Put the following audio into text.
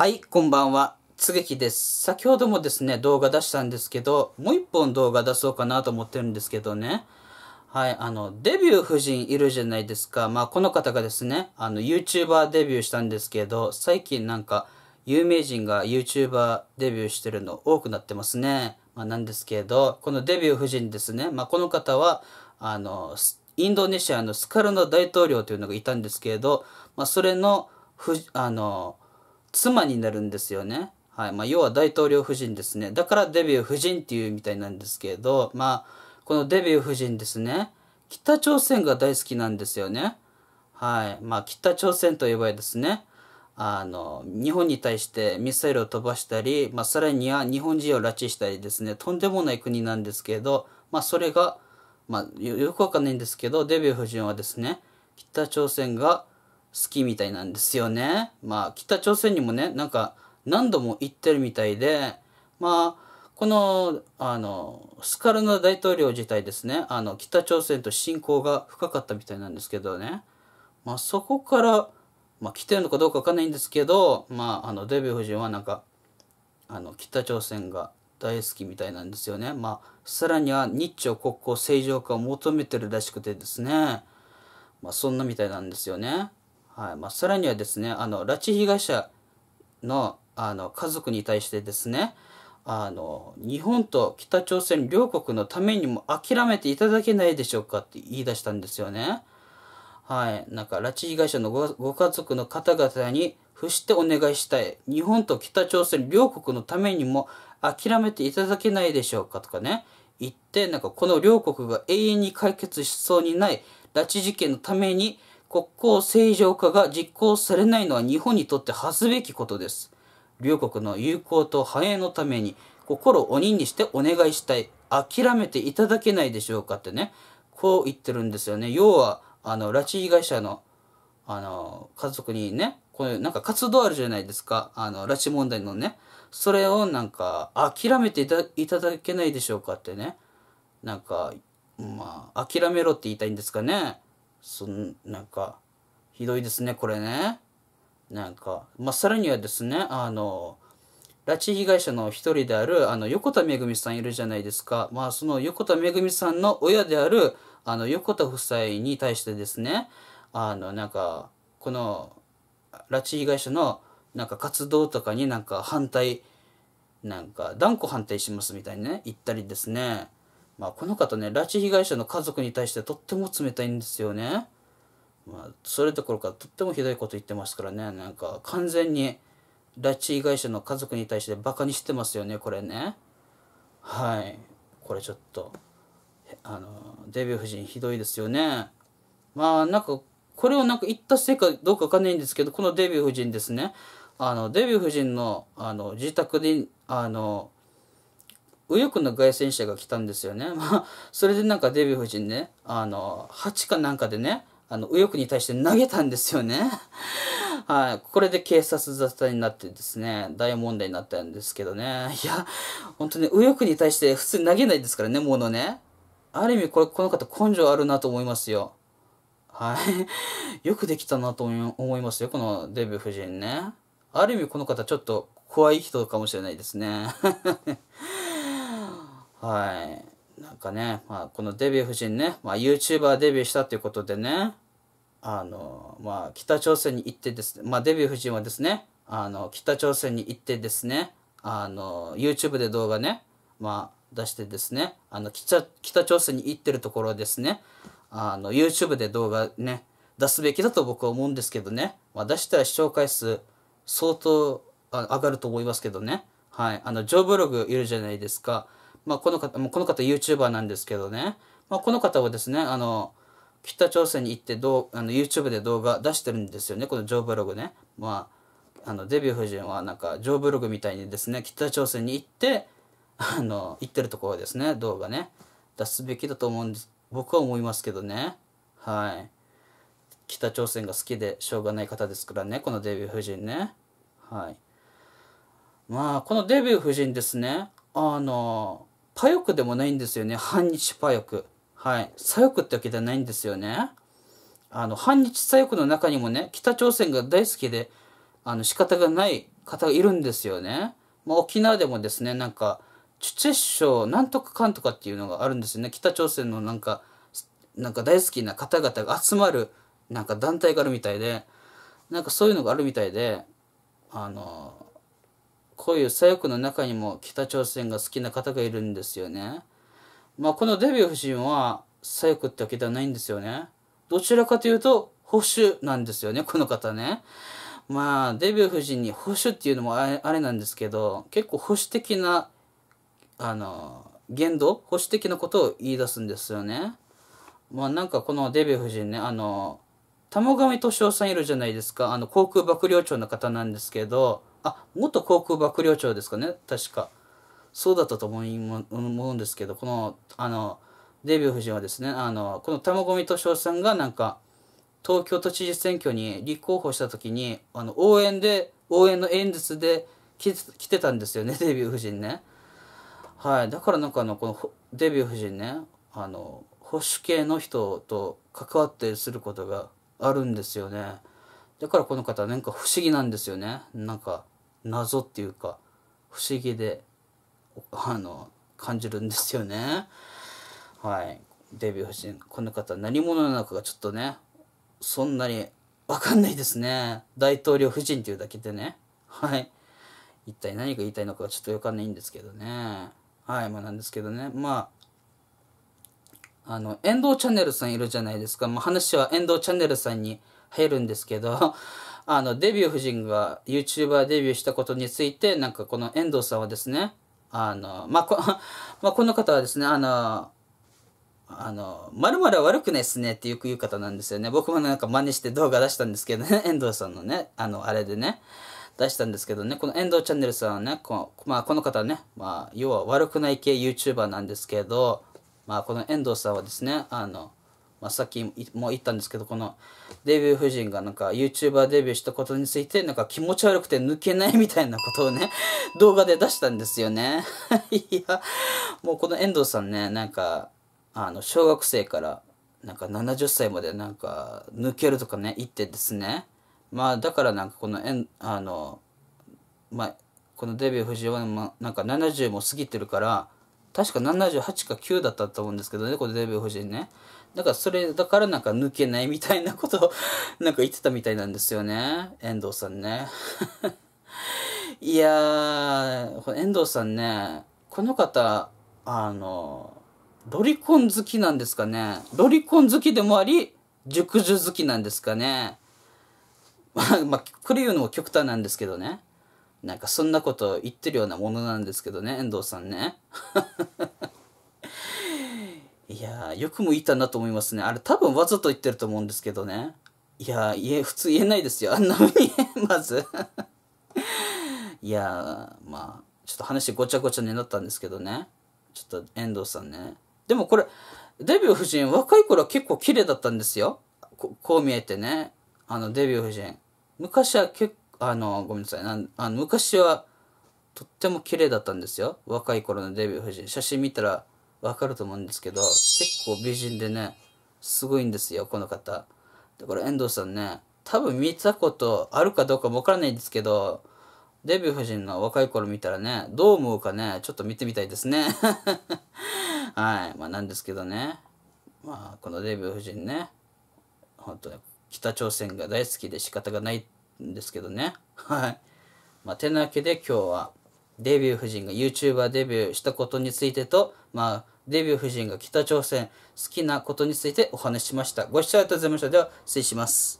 はい、こんばんは。つげきです。先ほどもですね、動画出したんですけど、もう一本動画出そうかなと思ってるんですけどね。はい、あの、デビュー夫人いるじゃないですか。まあ、この方がですね、あの、YouTuber デビューしたんですけど、最近なんか、有名人が YouTuber デビューしてるの多くなってますね。まあ、なんですけど、このデビュー夫人ですね。まあ、この方は、あの、インドネシアのスカルノ大統領というのがいたんですけれど、まあ、それの、ふ、あの、妻になるんですよね。はいまあ、要は大統領夫人ですね。だからデビュー夫人っていうみたいなんですけど、まあ、このデビュー夫人ですね。北朝鮮が大好きなんですよね。はい。まあ、北朝鮮といえばですね、あの、日本に対してミサイルを飛ばしたり、まあ、さらには日本人を拉致したりですね、とんでもない国なんですけど、まあ、それが、まあ、よくわかんないんですけど、デビュー夫人はですね、北朝鮮が好きみたいなんですよね。まあ、北朝鮮にもね、なんか何度も行ってるみたいで、まあ、この、あの、スカルノ大統領自体ですね、あの、北朝鮮と親交が深かったみたいなんですけどね、まあ、そこから、まあ、来てるのかどうかわかんないんですけど、まあ、あの、デヴィ夫人はなんか、あの、北朝鮮が大好きみたいなんですよね。まあ、さらには日朝国交正常化を求めてるらしくてですね、まあ、そんなみたいなんですよね。はいまあ、さらにはですねあの拉致被害者のあの家族に対してですねあの日本と北朝鮮両国のためにも諦めていただけないでしょうかって言い出したんですよね。はい、なんか拉致被害者のご家族の方々に伏してお願いしたい日本と北朝鮮両国のためにも諦めていただけないでしょうかとかね言ってなんかこの両国が永遠に解決しそうにない拉致事件のために国交正常化が実行されないのは日本にとって恥ずべきことです。両国の友好と繁栄のために心を鬼にしてお願いしたい。諦めていただけないでしょうかってね、こう言ってるんですよね。要は、あの、拉致被害者の、あの、家族にね、こういうなんか活動あるじゃないですか。あの、拉致問題のね。それをなんか、諦めていただけないでしょうかってね。なんか、まあ、諦めろって言いたいんですかね。そんなんかひどいですねこれねなんか、まあ、さらにはですねあの拉致被害者の一人であるあの横田めぐみさんいるじゃないですか、まあ、その横田めぐみさんの親であるあの横田夫妻に対してですねあのなんかこの拉致被害者のなんか活動とかになんか反対なんか断固反対しますみたいにね言ったりですねまあ、この方ね、拉致被害者の家族に対してとっても冷たいんですよね。まあ、それどころかとってもひどいこと言ってますからね、なんか完全に拉致被害者の家族に対してバカにしてますよね、これね。はい。これちょっと、あの、デビュー夫人ひどいですよね。まあ、なんか、これをなんか言ったせいかどうかわかんないんですけど、このデビュー夫人ですね。あの、デビュー夫人の、あの、自宅に、あの、右翼の外戦車が来たんですよね。まあ、それでなんかデヴィ夫人ね、あの、8かなんかでね、あの、右翼に対して投げたんですよね。はい。これで警察沙汰になってですね、大問題になったんですけどね。いや、本当に右翼に対して普通投げないですからね、ものね。ある意味、これ、この方根性あるなと思いますよ。はい。よくできたなと思いますよ、このデビュー夫人ね。ある意味、この方ちょっと怖い人かもしれないですね。はい。なんかね、まあ、このデヴィ夫人ね、まあ、YouTuber デビューしたということでね、あの、まあ、北朝鮮に行ってですね、まあ、デヴィ夫人はですね、あの、北朝鮮に行ってですね、あの、YouTube で動画ね、まあ、出してですね、あの、北、北朝鮮に行ってるところですね、あの、YouTube で動画ね、出すべきだと僕は思うんですけどね、まあ、出したら視聴回数相当上がると思いますけどね、はい、あの、ジョブログいるじゃないですか、まあ、この方、もこの方 YouTuber なんですけどね、まあ、この方はですね、あの、北朝鮮に行ってどうあの YouTube で動画出してるんですよね、このジョーブログね。まあ、あのデビュー夫人はなんか、ジョーブログみたいにですね、北朝鮮に行って、あの、行ってるところですね、動画ね。出すべきだと思うんです、僕は思いますけどね。はい。北朝鮮が好きでしょうがない方ですからね、このデビュー夫人ね。はい。まあ、このデビュー夫人ですね、あの、左翼でもないんですよね。反日左翼。はい。左翼ってわけではないんですよね。あの、反日左翼の中にもね、北朝鮮が大好きで、あの、仕方がない方がいるんですよね。まあ、沖縄でもですね、なんか、チュチェッショなんとかかんとかっていうのがあるんですよね。北朝鮮のなんか、なんか大好きな方々が集まる、なんか団体があるみたいで、なんかそういうのがあるみたいで、あの、こういう左翼の中にも北朝鮮が好きな方がいるんですよね。まあ、このデビュー夫人は左翼ってわけではないんですよね。どちらかというと保守なんですよね、この方ね。まあ、デビュー夫人に保守っていうのもあれなんですけど、結構保守的な、あの、言動、保守的なことを言い出すんですよね。まあなんかこのデビュー夫人ね、あの、玉上敏夫さんいるじゃないですか、あの、航空幕僚長の方なんですけど、あ元航空幕僚長ですかね確かそうだったと思い思うんですけどこのあのデビュー夫人はですねあのこの玉込敏夫さんがなんか東京都知事選挙に立候補した時にあの応援で応援の演説で来てたんですよね デビュー夫人ね。はい、だからなんかあのこのデビュー夫人ねあの保守系の人と関わってすることがあるんですよねだからこの方なんか不思議なんですよねなんか謎っていうか不思議であの感じるんですよね。はい、デビュー夫人この方何者なのかがちょっとねそんなに分かんないですね大統領夫人っていうだけでねはい一体何が言いたいのかがちょっと分かんないんですけどねはいまあなんですけどねまああの遠藤チャンネルさんいるじゃないですか、まあ、話は遠藤チャンネルさんに入るんですけどあの、デビュー夫人が YouTuber デビューしたことについて、なんかこの遠藤さんはですね、あの、まあ、こ、まあ、この方はですね、あの、あの、まるまる悪くないっすねってよく言う方なんですよね。僕もなんか真似して動画出したんですけどね、遠藤さんのね、あの、あれでね、出したんですけどね、この遠藤チャンネルさんはね、こまあ、この方ね、まあ、要は悪くない系 YouTuber なんですけど、まあ、この遠藤さんはですね、あの、まあ、さっきも言ったんですけどこのデビュー夫人がなんか YouTuber デビューしたことについてなんか気持ち悪くて抜けないみたいなことをね 動画で出したんですよね いやもうこの遠藤さんねなんかあの小学生からなんか70歳までなんか抜けるとかね言ってですねまあだからなんかこのえあのまあこのデビュー夫人はなんか70も過ぎてるから確か78か9だったと思うんですけどね、これデビュー夫人ね。だからそれ、だからなんか抜けないみたいなことを なんか言ってたみたいなんですよね。遠藤さんね。いやー、遠藤さんね、この方、あの、ロリコン好きなんですかね。ロリコン好きでもあり、熟女好きなんですかね。まあ、これ言うのも極端なんですけどね。なんかそんなこと言ってるようなものなんですけどね、遠藤さんね。いやよくも言ったなと思いますね。あれ多分わざと言ってると思うんですけどね。いやー、普通言えないですよ。あんなふうに、まず。いやまあ、ちょっと話ごちゃごちゃになったんですけどね。ちょっと遠藤さんね。でもこれ、デビュー夫人、若い頃は結構綺麗だったんですよ。こう見えてね。あの、デビュー夫人。昔は結あの、ごめんなさい。あの昔は、とっても綺麗だったんですよ。若い頃のデヴィ夫人。写真見たらわかると思うんですけど、結構美人でね、すごいんですよ、この方。だから遠藤さんね、多分見たことあるかどうかもわからないんですけど、デヴィ夫人の若い頃見たらね、どう思うかね、ちょっと見てみたいですね。はい。まあなんですけどね。まあこのデヴィ夫人ね、本当に北朝鮮が大好きで仕方がないんですけどね。はい。まあ、てなわけで今日はデビュー夫人が YouTuber デビューしたことについてと、まあ、デビュー夫人が北朝鮮好きなことについてお話ししました。ご視聴ありがとうございました。では、失礼します。